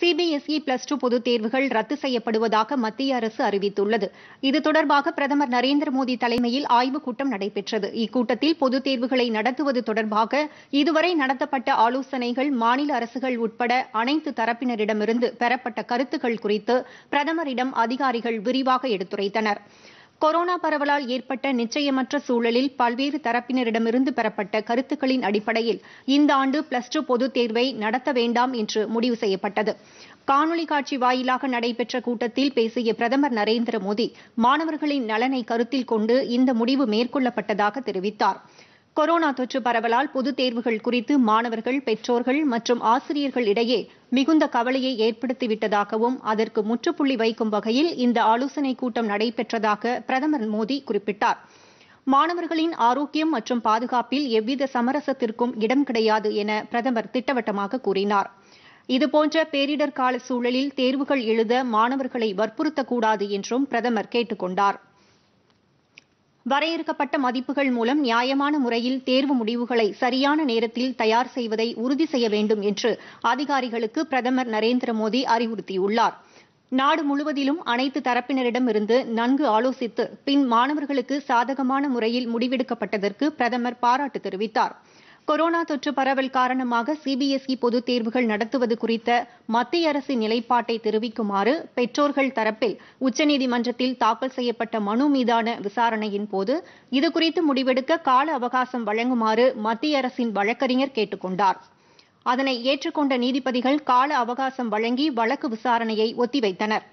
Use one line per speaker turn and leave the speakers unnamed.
CBSE plus two பொதுத் தேர்வுகள் ரத்து செய்யப்படுவதாக மத்திய அரசு அறிவித்துள்ளது இது தொடர்பாக பிரதமர் நரேந்திர மோடி தலைமையில் ஆய்வுக் கூட்டம் நடைபெற்றது இக்கூட்டத்தில் பொதுத் தேர்வுகளை நடத்துவது தொடர்பாக இதுவரை நடத்தப்பட்ட ஆலோசனைகள் மாநில அரசுகள் உட்பட அனைத்து தரப்பினரிடமிருந்து பெறப்பட்ட கருத்துக்கள் குறித்து பிரதமரிடம் அதிகாரிகள் விரிவாக எடுத்துரைத்தனா் கொரோனா பரவலால் ஏற்பட்ட நிச்சயமற்ற சூழலில் பல்வேறு தரப்பினரிடமிருந்து பெறப்பட்ட கருத்துக்களின் அடிப்படையில் இந்த ஆண்டு பிளஸ் டூ பொதுத் தேர்வை நடத்த வேண்டாம் என்று முடிவு செய்யப்பட்டது காணொலி காட்சி வாயிலாக நடைபெற்ற கூட்டத்தில் பேசிய பிரதமர் நரேந்திர மோடி மாணவர்களின் நலனை கருத்தில் கொண்டு இந்த முடிவு மேற்கொள்ளப்பட்டதாக தெரிவித்தாா் கொரோனா தொற்று பரவலால் பொதுத் தேர்வுகள் குறித்து மாணவர்கள் பெற்றோர்கள் மற்றும் ஆசிரியர்கள் இடையே மிகுந்த கவலையை ஏற்படுத்திவிட்டதாகவும் அதற்கு முற்றுப்புள்ளி வைக்கும் வகையில் இந்த ஆலோசனைக் கூட்டம் நடைபெற்றதாக பிரதமர் மோடி குறிப்பிட்டார் மாணவர்களின் ஆரோக்கியம் மற்றும் பாதுகாப்பில் எவ்வித சமரசத்திற்கும் இடம் கிடையாது என பிரதமர் திட்டவட்டமாக கூறினார் இதுபோன்ற பேரிடர் கால சூழலில் தேர்வுகள் எழுத மாணவர்களை வற்புறுத்தக்கூடாது என்றும் பிரதமர் கேட்டுக் கொண்டாா் வரையறுக்கப்பட்ட மதிப்புகள் மூலம் நியாயமான முறையில் தேர்வு முடிவுகளை சரியான நேரத்தில் தயார் செய்வதை உறுதி செய்ய வேண்டும் என்று அதிகாரிகளுக்கு பிரதமர் நரேந்திர மோடி அறிவுறுத்தியுள்ளார் நாடு முழுவதிலும் அனைத்து தரப்பினரிடமிருந்து நன்கு ஆலோசித்து பின் மாணவர்களுக்கு சாதகமான முறையில் முடிவெடுக்கப்பட்டதற்கு பிரதமர் பாராட்டு தெரிவித்தாா் கொரோனா தொற்று பரவல் காரணமாக சிபிஎஸ்இ பொதுத் தேர்வுகள் நடத்துவது குறித்த மத்திய அரசின் நிலைப்பாட்டை தெரிவிக்குமாறு பெற்றோர்கள் தரப்பில் உச்சநீதிமன்றத்தில் தாக்கல் செய்யப்பட்ட மனு மீதான விசாரணையின் போது இதுகுறித்து முடிவெடுக்க கால அவகாசம் வழங்குமாறு மத்திய அரசின் வழக்கறிஞர் கேட்டுக் கொண்டார் அதனை ஏற்றுக்கொண்ட நீதிபதிகள் கால அவகாசம் வழங்கி வழக்கு விசாரணையை ஒத்திவைத்தனர்